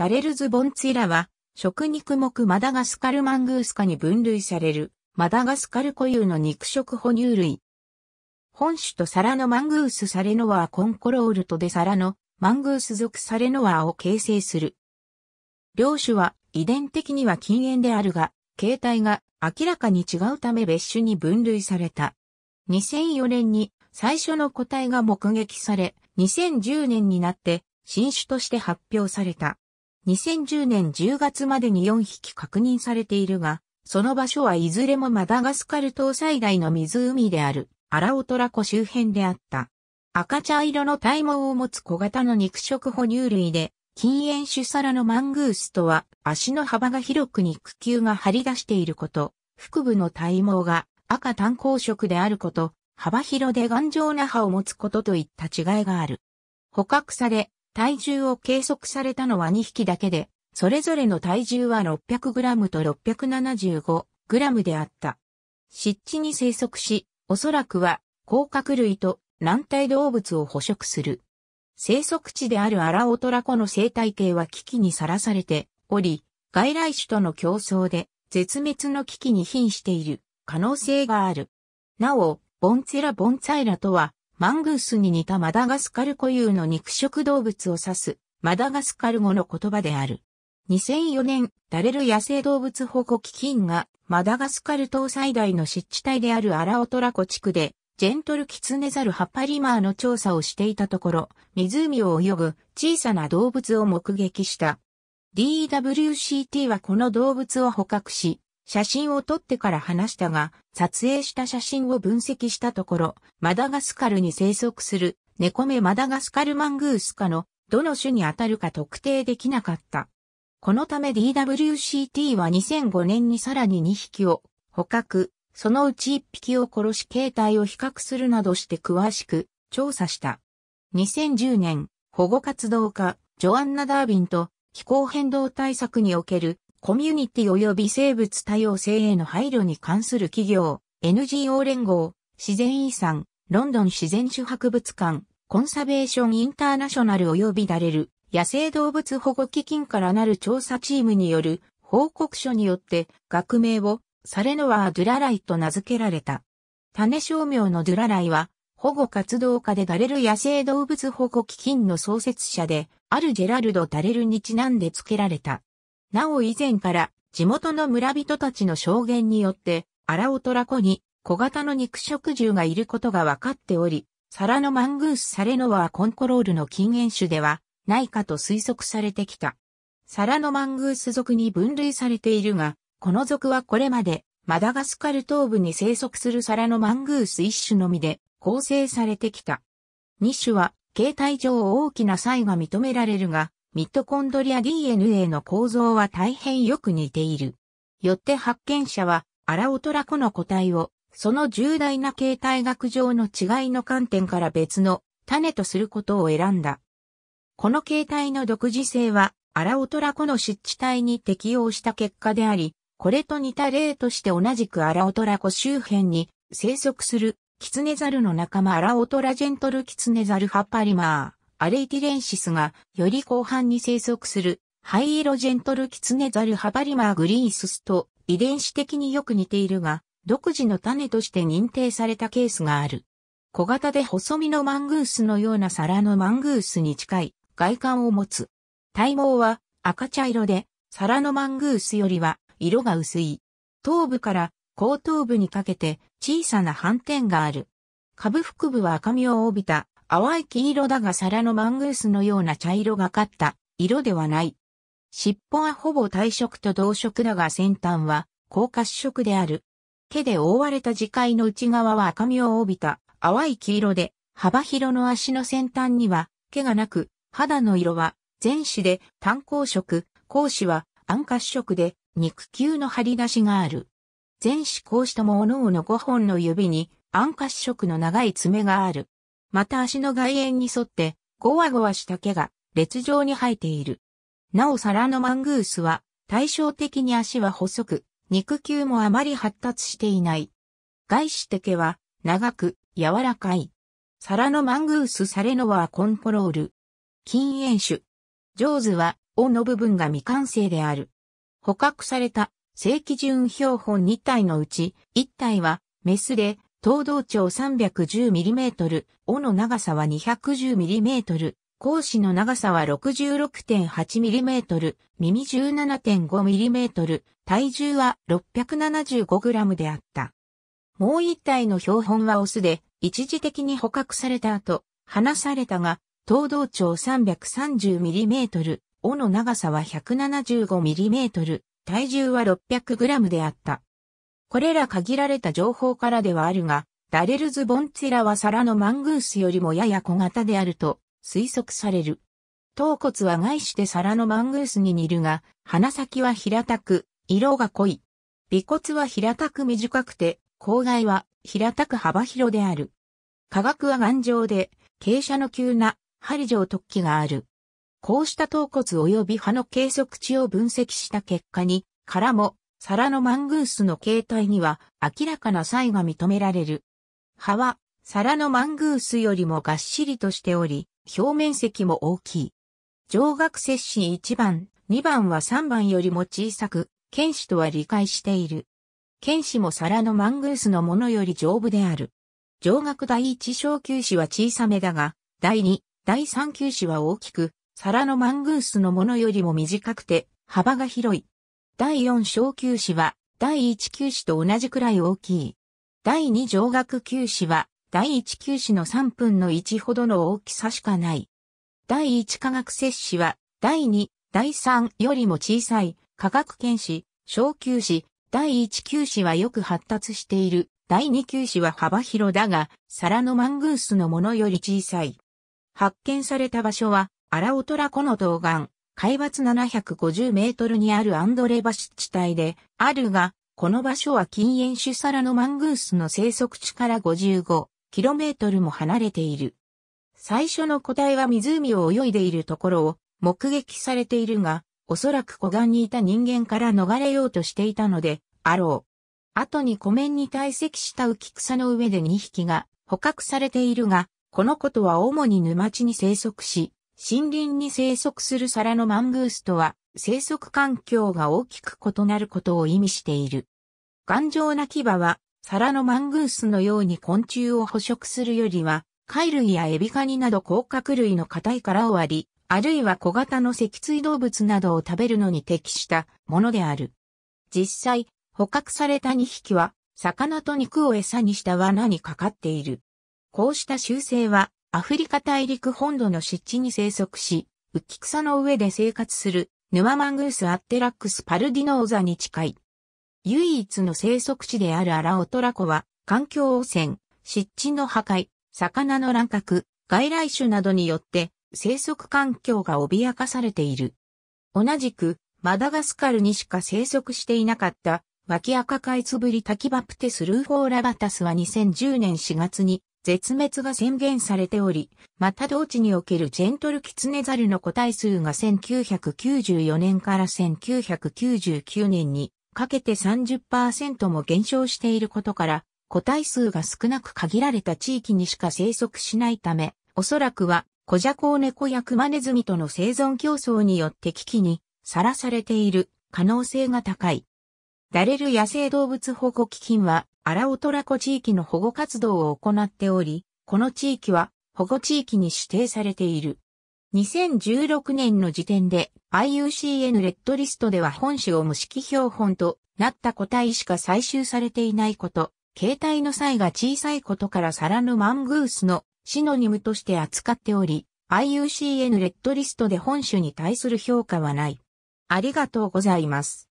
ダレルズ・ボンツィラは、食肉目マダガスカルマングースカに分類される、マダガスカル固有の肉食哺乳類。本種と皿のマングースサレノワーコンコロールとで皿のマングース属サレノワーを形成する。両種は遺伝的には禁煙であるが、形態が明らかに違うため別種に分類された。2004年に最初の個体が目撃され、2010年になって新種として発表された。2010年10月までに4匹確認されているが、その場所はいずれもマダガスカル島最大の湖であるアラオトラ湖周辺であった。赤茶色の体毛を持つ小型の肉食哺乳類で、禁煙種サラのマングースとは足の幅が広く肉球が張り出していること、腹部の体毛が赤単光色であること、幅広で頑丈な歯を持つことといった違いがある。捕獲され、体重を計測されたのは2匹だけで、それぞれの体重は 600g と 675g であった。湿地に生息し、おそらくは、甲殻類と軟体動物を捕食する。生息地であるアラオトラコの生態系は危機にさらされており、外来種との競争で絶滅の危機に瀕している可能性がある。なお、ボンツェラ・ボンツァイラとはマングースに似たマダガスカル固有の肉食動物を指す、マダガスカル語の言葉である。2004年、ダレル野生動物保護基金が、マダガスカル島最大の湿地帯であるアラオトラコ地区で、ジェントルキツネザルハパリマーの調査をしていたところ、湖を泳ぐ小さな動物を目撃した。DWCT はこの動物を捕獲し、写真を撮ってから話したが、撮影した写真を分析したところ、マダガスカルに生息する猫目マダガスカルマングースカのどの種に当たるか特定できなかった。このため DWCT は2005年にさらに2匹を捕獲、そのうち1匹を殺し形態を比較するなどして詳しく調査した。2010年、保護活動家、ジョアンナ・ダービンと気候変動対策におけるコミュニティ及び生物多様性への配慮に関する企業、NGO 連合、自然遺産、ロンドン自然種博物館、コンサベーションインターナショナル及びダレル、野生動物保護基金からなる調査チームによる報告書によって学名をサレノワー・ドゥラライと名付けられた。種商名のドゥラライは保護活動家でダレル野生動物保護基金の創設者であるジェラルド・ダレルにちなんで付けられた。なお以前から地元の村人たちの証言によって、荒尾虎湖に小型の肉食獣がいることが分かっており、皿のマングースサレノワコンコロールの禁煙種ではないかと推測されてきた。皿のマングース属に分類されているが、この属はこれまでマダガスカル東部に生息する皿のマングース一種のみで構成されてきた。二種は形態上大きな差異が認められるが、ミトコンドリア DNA の構造は大変よく似ている。よって発見者は、アラオトラコの個体を、その重大な形態学上の違いの観点から別の種とすることを選んだ。この形態の独自性は、アラオトラコの湿地帯に適応した結果であり、これと似た例として同じくアラオトラコ周辺に生息するキツネザルの仲間アラオトラジェントルキツネザルハッパリマー。アレイティレンシスがより広範に生息するハイエロジェントルキツネザルハバリマーグリーススと遺伝子的によく似ているが、独自の種として認定されたケースがある。小型で細身のマングースのような皿のマングースに近い外観を持つ。体毛は赤茶色で、皿のマングースよりは色が薄い。頭部から後頭部にかけて小さな斑点がある。下部腹部は赤みを帯びた淡い黄色だが皿のマングースのような茶色がかった色ではない。尻尾はほぼ体色と同色だが先端は高褐色である。毛で覆われた磁界の内側は赤みを帯びた淡い黄色で、幅広の足の先端には毛がなく、肌の色は全紙で単光色、光師は暗褐色で肉球の張り出しがある。全紙光師とも各々5本の指に暗褐色の長い爪がある。また足の外縁に沿って、ゴワゴワした毛が列状に生えている。なお皿のマングースは、対照的に足は細く、肉球もあまり発達していない。外視的毛は、長く、柔らかい。皿のマングースサレノワコンポロール。禁煙種。上手は、尾の部分が未完成である。捕獲された、正規順標本2体のうち、1体は、メスで、東道長 310mm、尾の長さは 210mm、格子の長さは 66.8mm、耳 17.5mm、体重は 675g であった。もう一体の標本はオスで、一時的に捕獲された後、離されたが、東道長 330mm、尾の長さは 175mm、体重は 600g であった。これら限られた情報からではあるが、ダレルズ・ボンツィラは皿のマングースよりもやや小型であると推測される。頭骨は外して皿のマングースに似るが、鼻先は平たく、色が濃い。尾骨は平たく短くて、口外は平たく幅広である。価格は頑丈で、傾斜の急な針状突起がある。こうした頭骨及び歯の計測値を分析した結果に、からも皿のマングースの形態には明らかな差異が認められる。葉は皿のマングースよりもがっしりとしており、表面積も大きい。上学摂氏1番、2番は3番よりも小さく、剣士とは理解している。剣士も皿のマングースのものより丈夫である。上学第一小級子は小さめだが、第二、第三級子は大きく、皿のマングースのものよりも短くて、幅が広い。第4小級子は、第1級子と同じくらい大きい。第2上学級子は、第1級子の3分の1ほどの大きさしかない。第1化学摂氏は、第2、第3よりも小さい、化学検子、小級子、第1級子はよく発達している、第2級子は幅広だが、皿のマングースのものより小さい。発見された場所は、アラオトラコの動岸、海抜750メートルにあるアンドレ橋地帯であるが、この場所は禁煙種サラのマングースの生息地から5 5トルも離れている。最初の個体は湖を泳いでいるところを目撃されているが、おそらく湖岸にいた人間から逃れようとしていたので、あろう。後に湖面に堆積した浮き草の上で2匹が捕獲されているが、このことは主に沼地に生息し、森林に生息する皿のマングースとは、生息環境が大きく異なることを意味している。頑丈な牙は、皿のマングースのように昆虫を捕食するよりは、貝類やエビカニなど甲殻類の硬い殻を割り、あるいは小型の脊椎動物などを食べるのに適したものである。実際、捕獲された2匹は、魚と肉を餌にした罠にかかっている。こうした習性は、アフリカ大陸本土の湿地に生息し、浮き草の上で生活する、ヌママングースアッテラックスパルディノーザに近い。唯一の生息地であるアラオトラコは、環境汚染、湿地の破壊、魚の乱獲、外来種などによって、生息環境が脅かされている。同じく、マダガスカルにしか生息していなかった、脇赤カイツブリタキバプテスルーフォーラバタスは2010年4月に絶滅が宣言されており、また同地におけるジェントルキツネザルの個体数が1994年から1999年にかけて30%も減少していることから、個体数が少なく限られた地域にしか生息しないため、おそらくは、小ジャコウネコやクマネズミとの生存競争によって危機にさらされている可能性が高い。ダレル野生動物保護基金は、アラオトラコ地域の保護活動を行っており、この地域は保護地域に指定されている。2016年の時点で IUCN レッドリストでは本種を無識標本となった個体しか採集されていないこと、形態の際が小さいことからサラヌマングースのシノニムとして扱っており、IUCN レッドリストで本種に対する評価はない。ありがとうございます。